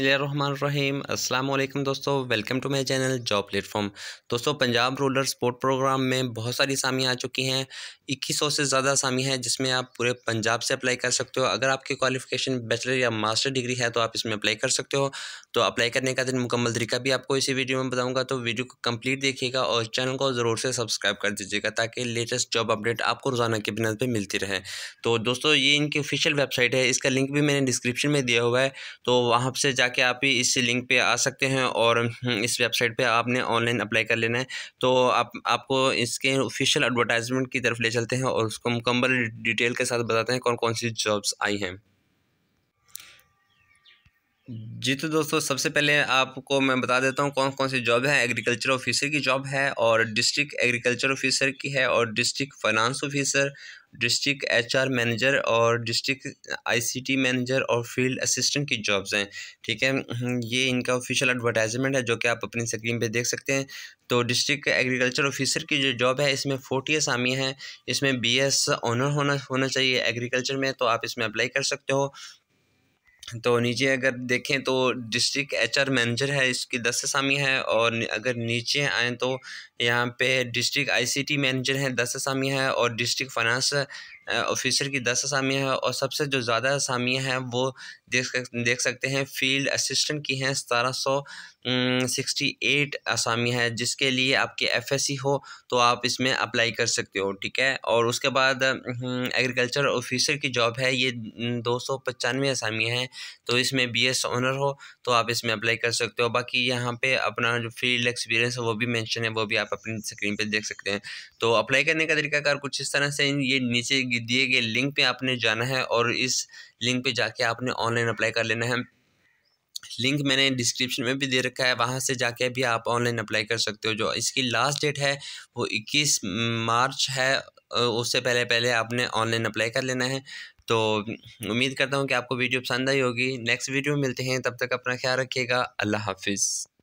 रहीम अस्सलाम वालेकुम दोस्तों welcome to my channel job platform दोस्तों पंजाब रूरल स्पोर्ट प्रोग्राम में बहुत सारी सामियाँ आ चुकी हैं इक्कीस सौ से ज़्यादा आसामी है जिसमें आप पूरे पंजाब से अप्लाई कर सकते हो अगर आपकी क्वालिफिकेशन बैचलर या मास्टर डिग्री है तो आप इसमें अप्लाई कर सकते हो तो अप्लाई करने का दिन मुकम्मल तरीका भी आपको इसी वीडियो में बताऊँगा तो वीडियो को कम्प्लीट देखिएगा और चैनल को ज़रूर से सब्सक्राइब कर दीजिएगा ताकि लेटेस्ट जॉब अपडेट आपको रोज़ाना की बिना पर मिलती रहे तो दोस्तों ये इनकी ऑफिशियल वेबसाइट है इसका लिंक भी मैंने डिस्क्रिप्शन में दिया हुआ है तो वहाँ से जाके आप इस लिंक पर आ सकते हैं और हम्म, इस वेबसाइट पर आपने ऑनलाइन अप्लाई कर लेना है तो आप आपको इसके ऑफिशियल एडवर्टाइजमेंट की तरफ ले चलते हैं और उसको मुकम्मल डिटेल के साथ बताते हैं कौन कौन सी जॉब्स आई हैं जी तो दोस्तों सबसे पहले आपको मैं बता देता हूँ कौन कौन सी जॉब है एग्रीकल्चर ऑफिसर की जॉब है और डिस्ट्रिक्ट एग्रीकल्चर ऑफिसर की है और district finance officer district HR manager और डिस्ट्रिक्ट आईसीटी मैनेजर और फील्ड असिस्टेंट की जॉब्स हैं ठीक है हम्म, ये इनका ऑफिशियल एडवर्टाइजमेंट है जो कि आप अपनी स्क्रीन पे देख सकते हैं तो डिस्ट्रिक्ट एग्रीकल्चर ऑफिसर की जो जॉब है इसमें फोर्टी असामी हैं इसमें बीएस ऑनर होना होना चाहिए एग्रीकल्चर में तो आप इसमें अप्लाई कर सकते हो तो नीचे अगर देखें तो डिस्ट्रिक्ट एचआर मैनेजर है इसकी दस असामी है और अगर नीचे आएँ तो यहाँ पे डिस्ट्रिक्ट आईसीटी मैनेजर हैं दस असामी है और डिस्ट्रिक्ट फाइनेंस ऑफिसर की दस असामियाँ हैं और सबसे जो ज़्यादा असामियाँ हैं वो देख देख सकते हैं फील्ड असिस्टेंट की हैं सतारह सौ सिक्सटी एट असामियाँ हैं जिसके लिए आपके एफ एस सी हो तो आप इसमें अप्लाई कर सकते हो ठीक है और उसके बाद एग्रीकल्चर ऑफिसर की जॉब है ये दो सौ पचानवे असामियाँ हैं तो इसमें बी एस ऑनर हो तो आप इसमें अप्लाई कर सकते हो बाकी यहाँ पर अपना जो फील्ड एक्सपीरियंस है वो भी मैंशन है वो भी आप अपनी स्क्रीन पर देख सकते हैं तो अप्लाई करने का तरीकाकार कुछ इस तरह से ये नीचे कि दिए गए लिंक पे आपने जाना है और इस लिंक पे जाके आपने ऑनलाइन अप्लाई कर लेना है लिंक मैंने डिस्क्रिप्शन में भी दे रखा है वहाँ से जाके भी आप ऑनलाइन अप्लाई कर सकते हो जो इसकी लास्ट डेट है वो इक्कीस मार्च है उससे पहले पहले आपने ऑनलाइन अप्लाई कर लेना है तो उम्मीद करता हूँ कि आपको वीडियो पसंद आई होगी नेक्स्ट वीडियो मिलते हैं तब तक अपना ख्याल रखिएगा अल्लाह हाफिज़